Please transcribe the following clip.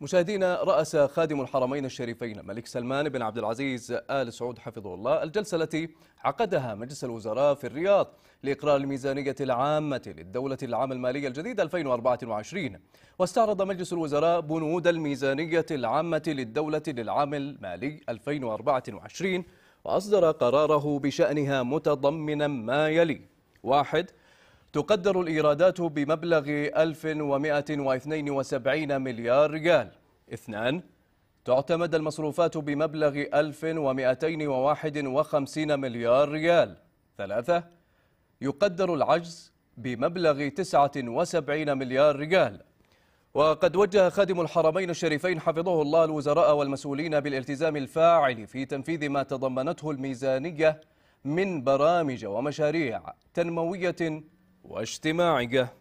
مشاهدينا رأس خادم الحرمين الشريفين الملك سلمان بن عبد العزيز آل سعود حفظه الله الجلسة التي عقدها مجلس الوزراء في الرياض لإقرار الميزانية العامة للدولة العام المالية الجديد 2024 واستعرض مجلس الوزراء بنود الميزانية العامة للدولة للعام المالي 2024 وأصدر قراره بشأنها متضمنا ما يلي واحد تقدر الإيرادات بمبلغ 1172 مليار ريال اثنان تعتمد المصروفات بمبلغ 1251 مليار ريال ثلاثة يقدر العجز بمبلغ 79 مليار ريال وقد وجه خادم الحرمين الشريفين حفظه الله الوزراء والمسؤولين بالالتزام الفاعل في تنفيذ ما تضمنته الميزانية من برامج ومشاريع تنموية واجتماعه